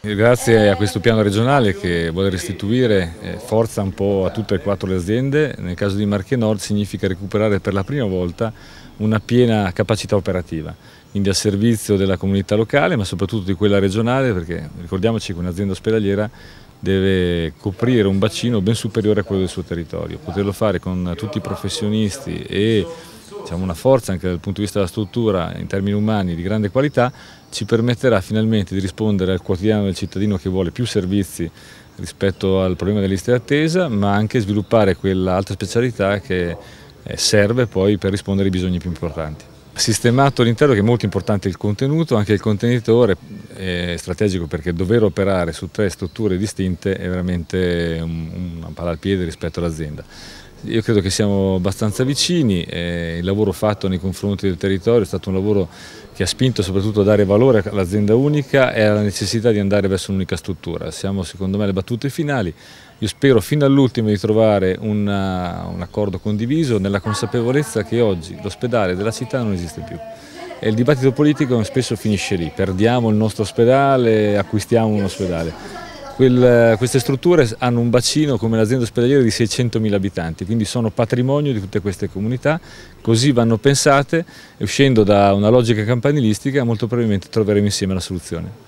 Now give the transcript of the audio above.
Grazie a questo piano regionale che vuole restituire eh, forza un po' a tutte e quattro le aziende, nel caso di Marche Nord significa recuperare per la prima volta una piena capacità operativa, quindi a servizio della comunità locale ma soprattutto di quella regionale perché ricordiamoci che un'azienda ospedaliera deve coprire un bacino ben superiore a quello del suo territorio, poterlo fare con tutti i professionisti e diciamo, una forza anche dal punto di vista della struttura in termini umani di grande qualità, ci permetterà finalmente di rispondere al quotidiano del cittadino che vuole più servizi rispetto al problema delle liste d'attesa, ma anche sviluppare quell'altra specialità che eh, serve poi per rispondere ai bisogni più importanti sistemato all'interno che è molto importante il contenuto, anche il contenitore è eh, strategico perché dover operare su tre strutture distinte è veramente una un, un al piede rispetto all'azienda. Io credo che siamo abbastanza vicini, il lavoro fatto nei confronti del territorio è stato un lavoro che ha spinto soprattutto a dare valore all'azienda unica e alla necessità di andare verso un'unica struttura. Siamo secondo me alle battute finali, io spero fino all'ultimo di trovare una, uh, un accordo condiviso nella consapevolezza che oggi l'ospedale della città non esiste più. E il dibattito politico spesso finisce lì, perdiamo il nostro ospedale, acquistiamo un ospedale Quel, eh, queste strutture hanno un bacino come l'azienda ospedaliera di 600.000 abitanti, quindi sono patrimonio di tutte queste comunità, così vanno pensate e uscendo da una logica campanilistica molto probabilmente troveremo insieme la soluzione.